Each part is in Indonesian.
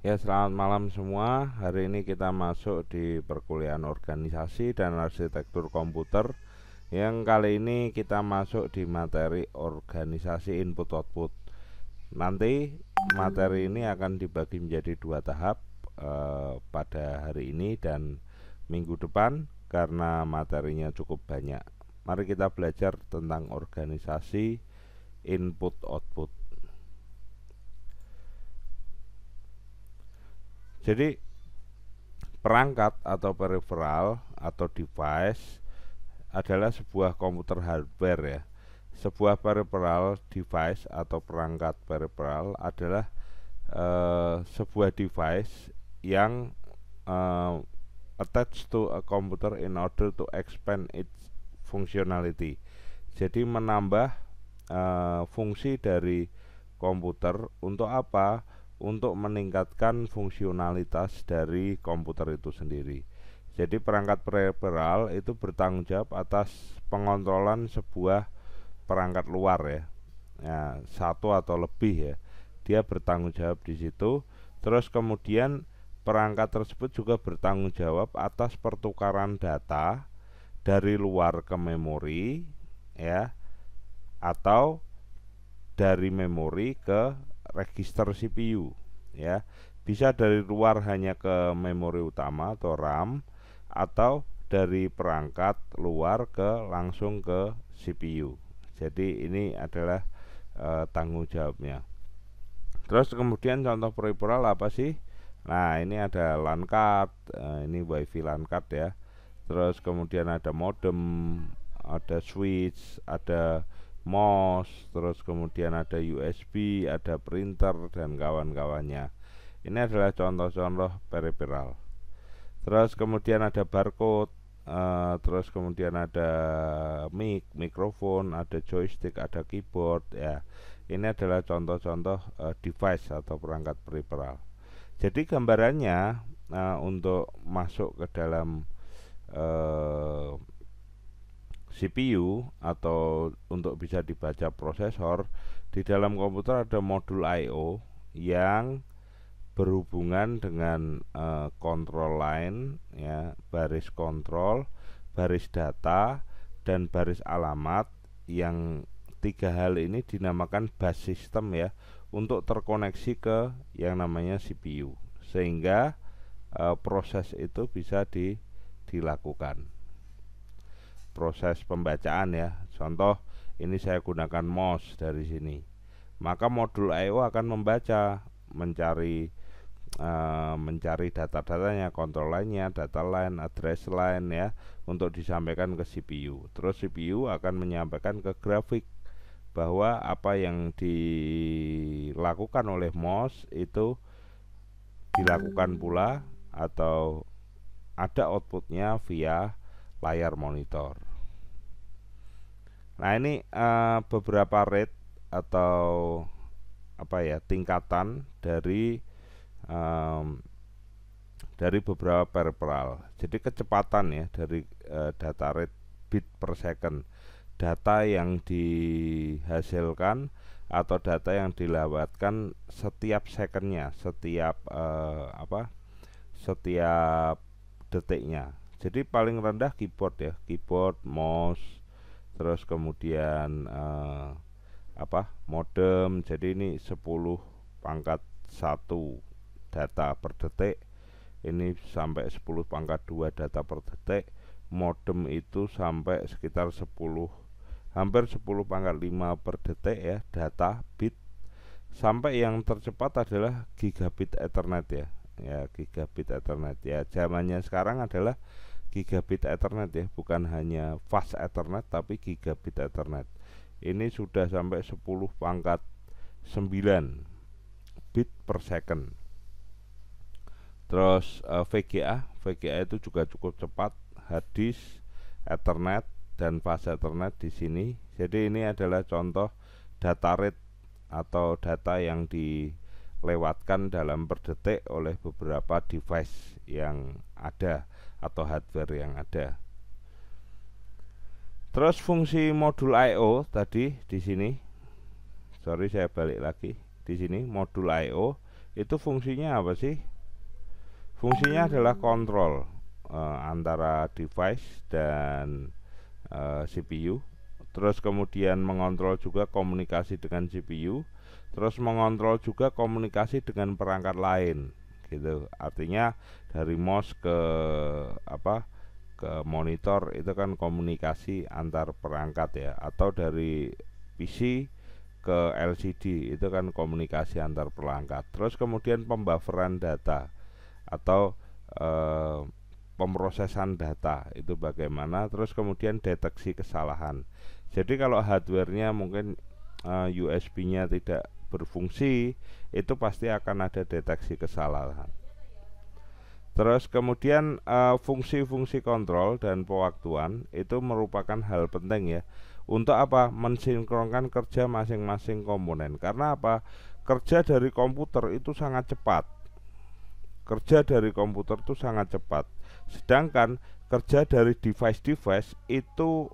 Ya, selamat malam semua. Hari ini kita masuk di perkuliahan organisasi dan arsitektur komputer. Yang kali ini kita masuk di materi organisasi input output. Nanti materi ini akan dibagi menjadi dua tahap eh, pada hari ini dan minggu depan karena materinya cukup banyak. Mari kita belajar tentang organisasi input output. Jadi perangkat atau peripheral atau device adalah sebuah komputer hardware ya. Sebuah peripheral device atau perangkat peripheral adalah uh, sebuah device yang uh, attached to a computer in order to expand its functionality. Jadi menambah uh, fungsi dari komputer untuk apa? untuk meningkatkan fungsionalitas dari komputer itu sendiri. Jadi perangkat peripheral itu bertanggung jawab atas pengontrolan sebuah perangkat luar ya, ya satu atau lebih ya. Dia bertanggung jawab di situ. Terus kemudian perangkat tersebut juga bertanggung jawab atas pertukaran data dari luar ke memori ya atau dari memori ke register CPU ya bisa dari luar hanya ke memori utama atau RAM atau dari perangkat luar ke langsung ke CPU jadi ini adalah e, tanggung jawabnya terus kemudian contoh peripheral apa sih nah ini ada LAN card e, ini wifi LAN card ya terus kemudian ada modem ada switch ada mouse, terus kemudian ada USB, ada printer dan kawan-kawannya. Ini adalah contoh-contoh peripheral. Terus kemudian ada barcode, uh, terus kemudian ada mic, mikrofon, ada joystick, ada keyboard ya. Ini adalah contoh-contoh uh, device atau perangkat peripheral. Jadi gambarannya uh, untuk masuk ke dalam uh, CPU atau untuk bisa dibaca prosesor di dalam komputer ada modul I/O yang berhubungan dengan uh, control line ya baris kontrol baris data dan baris alamat yang tiga hal ini dinamakan bus system ya untuk terkoneksi ke yang namanya CPU sehingga e, proses itu bisa di, dilakukan proses pembacaan ya contoh ini saya gunakan mouse dari sini maka modul I.O akan membaca mencari e, mencari data-datanya kontrol lainnya data line address line ya untuk disampaikan ke CPU terus CPU akan menyampaikan ke grafik bahwa apa yang dilakukan oleh mouse itu dilakukan pula atau ada outputnya via layar monitor Nah, ini uh, beberapa rate atau apa ya, tingkatan dari um, dari beberapa peripheral. Jadi kecepatan ya dari uh, data rate bit per second. Data yang dihasilkan atau data yang dilewatkan setiap secondnya, setiap uh, apa? setiap detiknya. Jadi paling rendah keyboard ya, keyboard, mouse, terus kemudian uh, apa modem jadi ini 10 pangkat 1 data per detik ini sampai 10 pangkat 2 data per detik modem itu sampai sekitar 10 hampir 10 pangkat 5 per detik ya data bit sampai yang tercepat adalah gigabit ethernet ya ya gigabit ethernet ya zamannya sekarang adalah gigabit Ethernet ya, bukan hanya fast Ethernet tapi gigabit Ethernet. Ini sudah sampai 10 pangkat 9 bit per second. Terus uh, eh, VGA, VGA itu juga cukup cepat, hadis, Ethernet dan fast Ethernet di sini. Jadi ini adalah contoh data rate atau data yang dilewatkan dalam per detik oleh beberapa device yang ada atau hardware yang ada. Terus fungsi modul I/O tadi di sini, sorry saya balik lagi di sini modul I/O itu fungsinya apa sih? Fungsinya adalah kontrol uh, antara device dan uh, eh, CPU. Terus kemudian mengontrol juga komunikasi dengan CPU. Terus mengontrol juga komunikasi dengan perangkat lain gitu artinya dari mouse ke apa ke monitor itu kan komunikasi antar perangkat ya atau dari PC ke LCD itu kan komunikasi antar perangkat terus kemudian pembufferan data atau e, pemrosesan data itu bagaimana terus kemudian deteksi kesalahan jadi kalau hardwarenya mungkin e, eh, USB-nya tidak berfungsi itu pasti akan ada deteksi kesalahan terus kemudian eh, fungsi-fungsi uh, kontrol dan pewaktuan itu merupakan hal penting ya untuk apa mensinkronkan kerja masing-masing komponen karena apa kerja dari komputer itu sangat cepat kerja dari komputer itu sangat cepat sedangkan kerja dari device-device itu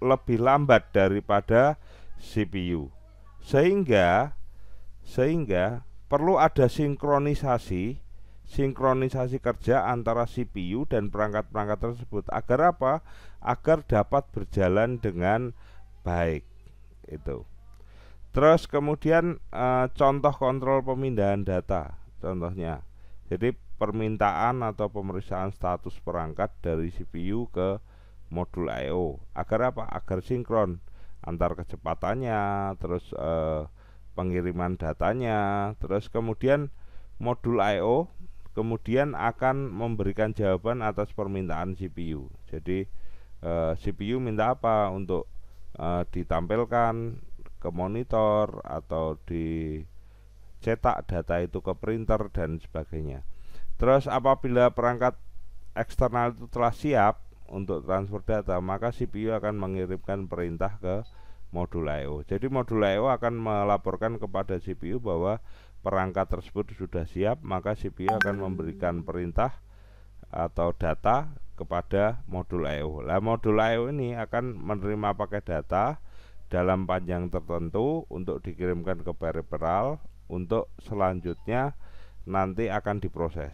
lebih lambat daripada CPU. Sehingga sehingga perlu ada sinkronisasi sinkronisasi kerja antara CPU dan perangkat-perangkat tersebut agar apa? Agar dapat berjalan dengan baik. Itu. Terus kemudian e, contoh kontrol pemindahan data contohnya. Jadi permintaan atau pemeriksaan status perangkat dari CPU ke modul I/O agar apa? Agar sinkron antar kecepatannya terus e, pengiriman datanya, terus kemudian modul IO kemudian akan memberikan jawaban atas permintaan CPU. Jadi eh, CPU minta apa untuk eh, ditampilkan ke monitor atau dicetak data itu ke printer dan sebagainya. Terus apabila perangkat eksternal itu telah siap untuk transfer data, maka CPU akan mengirimkan perintah ke modul i e Jadi modul i e akan melaporkan kepada CPU bahwa perangkat tersebut sudah siap, maka CPU akan memberikan perintah atau data kepada modul i Nah, e modul i ini akan menerima paket data dalam panjang tertentu untuk dikirimkan ke peripheral untuk selanjutnya nanti akan diproses.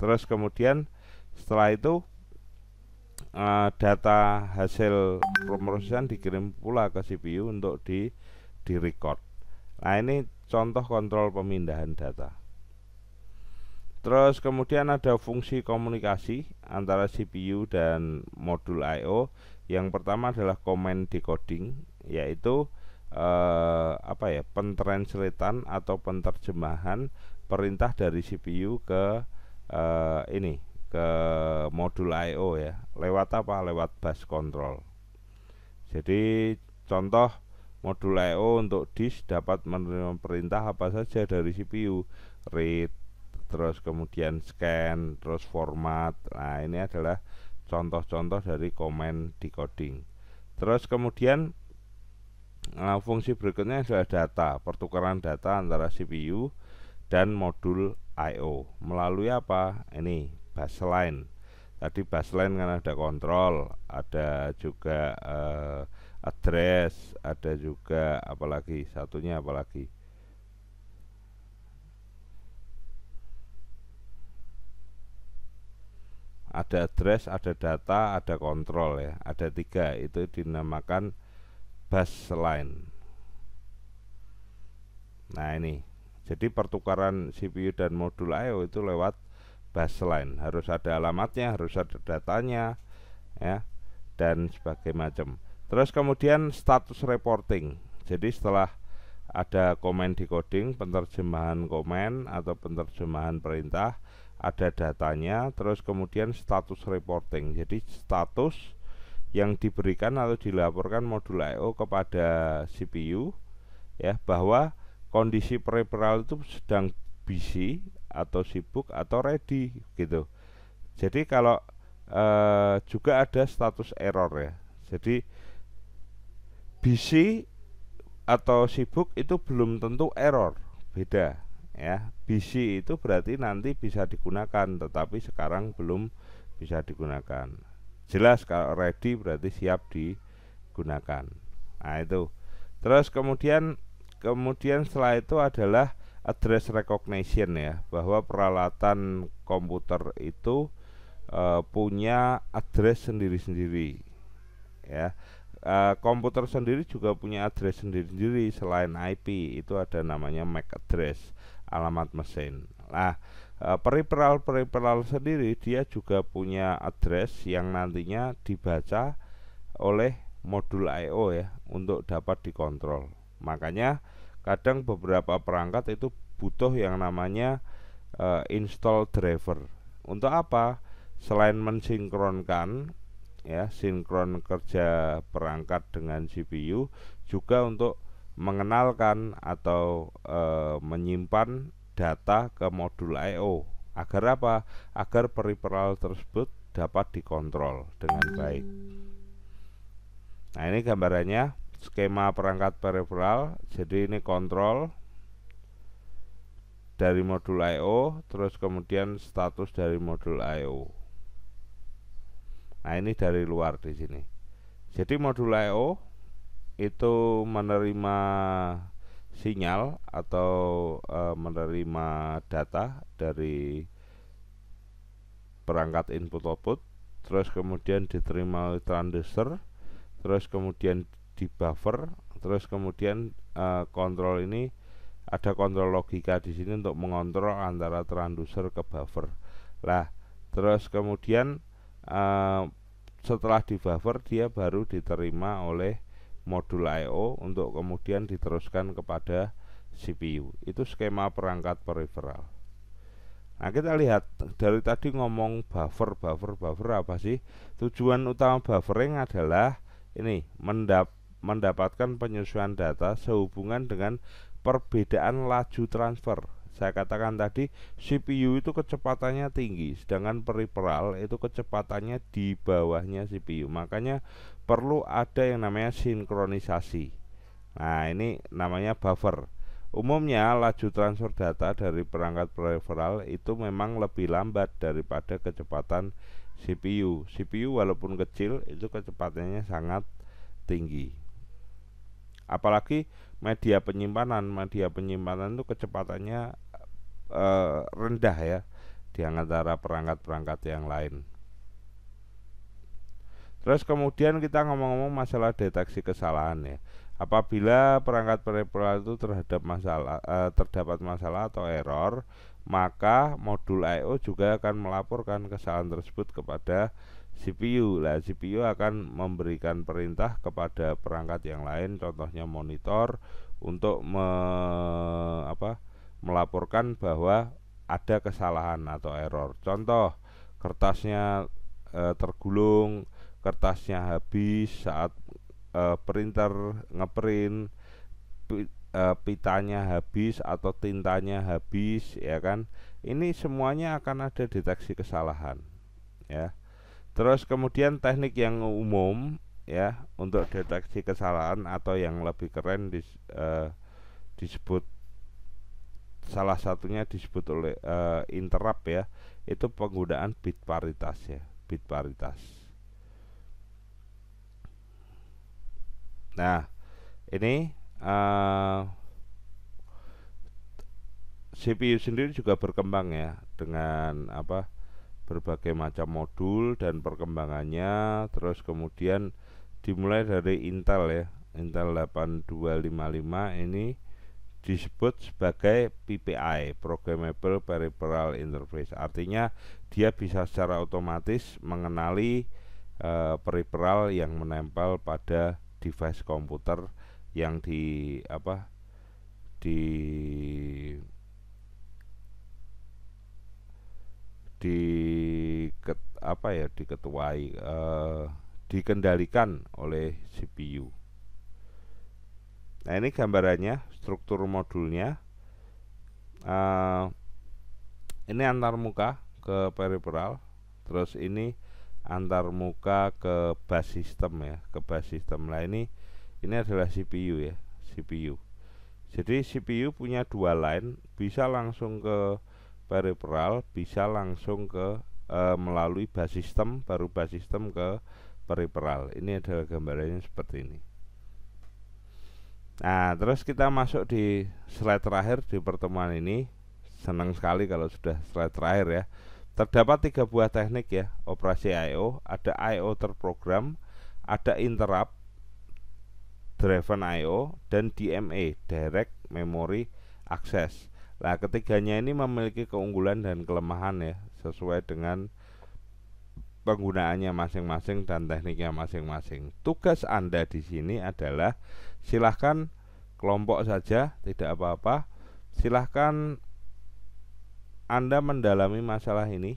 Terus kemudian setelah itu uh, data hasil pemrosesan dikirim pula ke CPU untuk di di record. Nah, ini contoh kontrol pemindahan data. Terus kemudian ada fungsi komunikasi antara CPU dan modul I/O. Yang pertama adalah command decoding, yaitu eh, apa ya pentranslatan atau penterjemahan perintah dari CPU ke eh, ini ke modul I/O ya lewat apa lewat bus control jadi contoh modul I/O untuk disk dapat menerima perintah apa saja dari CPU read terus kemudian scan terus format nah ini adalah contoh-contoh dari command decoding terus kemudian nah, fungsi berikutnya adalah data pertukaran data antara CPU dan modul I/O melalui apa ini baseline tadi baseline kan ada kontrol ada juga uh, address ada juga apalagi satunya apalagi ada address, ada data, ada kontrol ya. Ada tiga itu dinamakan baseline. Nah ini, jadi pertukaran CPU dan modul i itu lewat baseline harus ada alamatnya harus ada datanya ya dan sebagai macam terus kemudian status reporting jadi setelah ada komen decoding penerjemahan komen atau penerjemahan perintah ada datanya terus kemudian status reporting jadi status yang diberikan atau dilaporkan modul I.O. kepada CPU ya bahwa kondisi peripheral itu sedang busy atau sibuk atau ready gitu jadi kalau eh, juga ada status error ya jadi busy atau sibuk itu belum tentu error beda ya busy itu berarti nanti bisa digunakan tetapi sekarang belum bisa digunakan jelas kalau ready berarti siap digunakan nah itu terus kemudian kemudian setelah itu adalah address recognition ya bahwa peralatan komputer itu e, punya address sendiri-sendiri ya e, komputer sendiri juga punya address sendiri-sendiri selain IP itu ada namanya MAC address alamat mesin nah e, eh, peripheral peripheral sendiri dia juga punya address yang nantinya dibaca oleh modul I.O ya untuk dapat dikontrol makanya kadang beberapa perangkat itu butuh yang namanya uh, install driver untuk apa selain mensinkronkan ya sinkron kerja perangkat dengan CPU juga untuk mengenalkan atau e, menyimpan data ke modul I/O agar apa agar peripheral tersebut dapat dikontrol dengan baik. Nah ini gambarannya skema perangkat peripheral jadi ini kontrol dari modul I.O terus kemudian status dari modul I.O nah ini dari luar di sini jadi modul I.O itu menerima sinyal atau e, menerima data dari perangkat input output terus kemudian diterima oleh transistor terus kemudian di buffer terus kemudian uh, kontrol ini ada kontrol logika di sini untuk mengontrol antara transducer ke buffer lah terus kemudian uh, setelah di buffer dia baru diterima oleh modul IO untuk kemudian diteruskan kepada CPU itu skema perangkat peripheral Nah kita lihat dari tadi ngomong buffer, buffer, buffer apa sih? Tujuan utama buffering adalah ini mendap mendapatkan penyesuaian data sehubungan dengan perbedaan laju transfer. Saya katakan tadi CPU itu kecepatannya tinggi, sedangkan peripheral itu kecepatannya di bawahnya CPU. Makanya perlu ada yang namanya sinkronisasi. Nah, ini namanya buffer. Umumnya laju transfer data dari perangkat peripheral itu memang lebih lambat daripada kecepatan CPU. CPU walaupun kecil itu kecepatannya sangat tinggi apalagi media penyimpanan media penyimpanan itu kecepatannya e, rendah ya di antara perangkat-perangkat yang lain terus kemudian kita ngomong-ngomong masalah deteksi kesalahan ya apabila perangkat peripheral itu terhadap masalah e, terdapat masalah atau error maka modul IO juga akan melaporkan kesalahan tersebut kepada CPU lah CPU akan memberikan perintah kepada perangkat yang lain contohnya monitor untuk me, apa, melaporkan bahwa ada kesalahan atau error contoh kertasnya e, tergulung kertasnya habis saat e, printer ngeprint pi, e, pitanya habis atau tintanya habis ya kan ini semuanya akan ada deteksi kesalahan ya Terus kemudian teknik yang umum ya untuk deteksi kesalahan atau yang lebih keren dis, uh, disebut salah satunya disebut oleh uh, interrupt ya itu penggunaan bit paritas ya bit paritas. Nah ini uh, eh, CPU sendiri juga berkembang ya dengan apa? berbagai macam modul dan perkembangannya terus kemudian dimulai dari Intel ya Intel 8255 ini disebut sebagai PPI Programmable Peripheral Interface artinya dia bisa secara otomatis mengenali uh, peripheral yang menempel pada device komputer yang di apa di di ket, apa ya diketuai uh, dikendalikan oleh CPU. Nah ini gambarannya struktur modulnya. Uh, ini antar muka ke peripheral, terus ini antar muka ke bus system ya, ke bus system. lah ini ini adalah CPU ya, CPU. Jadi CPU punya dua line, bisa langsung ke peripheral bisa langsung ke e, melalui bus sistem baru bus sistem ke peripheral. Ini adalah gambarannya seperti ini. Nah, terus kita masuk di slide terakhir di pertemuan ini. Senang sekali kalau sudah slide terakhir ya. Terdapat tiga buah teknik ya, operasi I.O. ada I.O. terprogram, ada interrupt driven I.O. dan DMA, direct memory access. Nah, ketiganya ini memiliki keunggulan dan kelemahan ya, sesuai dengan penggunaannya masing-masing dan tekniknya masing-masing. Tugas Anda di sini adalah silahkan kelompok saja, tidak apa-apa. Silahkan Anda mendalami masalah ini.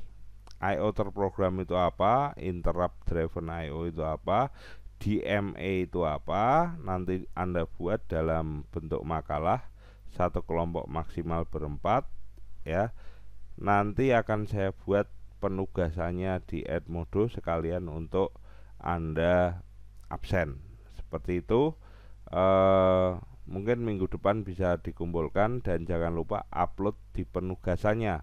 I/O terprogram itu apa, interrupt driven I.O. itu apa, DMA itu apa, nanti Anda buat dalam bentuk makalah satu kelompok maksimal berempat ya nanti akan saya buat penugasannya di Edmodo sekalian untuk anda absen seperti itu eh, mungkin minggu depan bisa dikumpulkan dan jangan lupa upload di penugasannya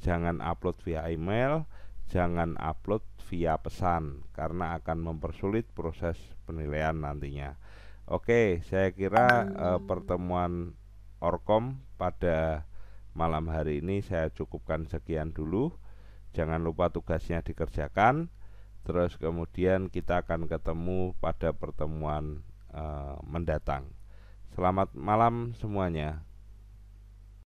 jangan upload via email jangan upload via pesan karena akan mempersulit proses penilaian nantinya. Oke, saya kira eh, pertemuan Orkom pada malam hari ini saya cukupkan sekian dulu. Jangan lupa tugasnya dikerjakan. Terus kemudian kita akan ketemu pada pertemuan uh, mendatang. Selamat malam semuanya.